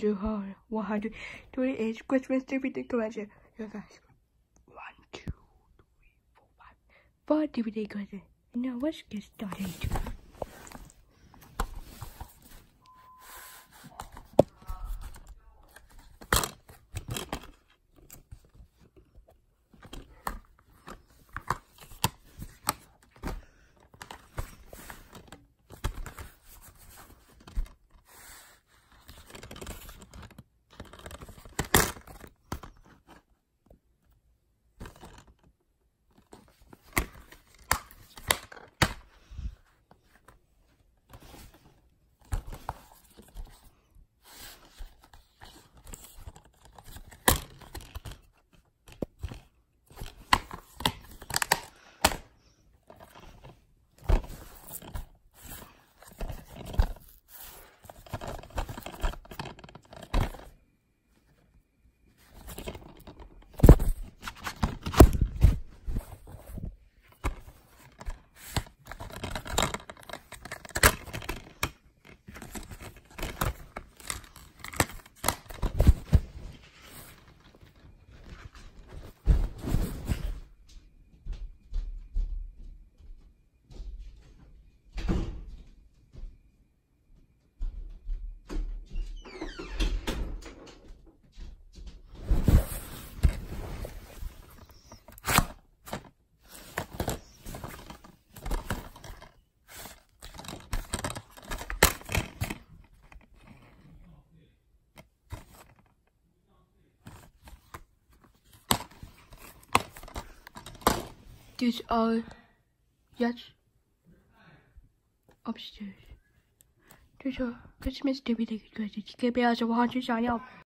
do 128 Christmas DVD collection. You guys, one, two, three, four, five, four DVD collection. Now let's get started. Just all yes upstairs. Dus al, Christmas is mijn stupide Ik heb je as een handje